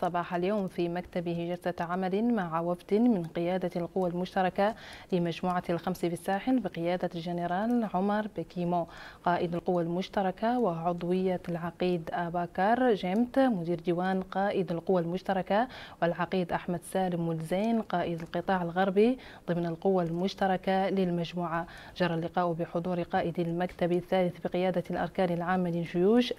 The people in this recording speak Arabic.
صباح اليوم في مكتبه جلسة عمل مع وفد من قيادة القوى المشتركة لمجموعة الخمس في الساحل بقيادة الجنرال عمر بكيمو قائد القوى المشتركة وعضوية العقيد أباكر جيمت مدير ديوان قائد القوى المشتركة والعقيد أحمد سالم ملزين قائد القطاع الغربي ضمن القوى المشتركة للمجموعة جرى اللقاء بحضور قائد المكتب الثالث بقيادة الأركان العامة للجيوش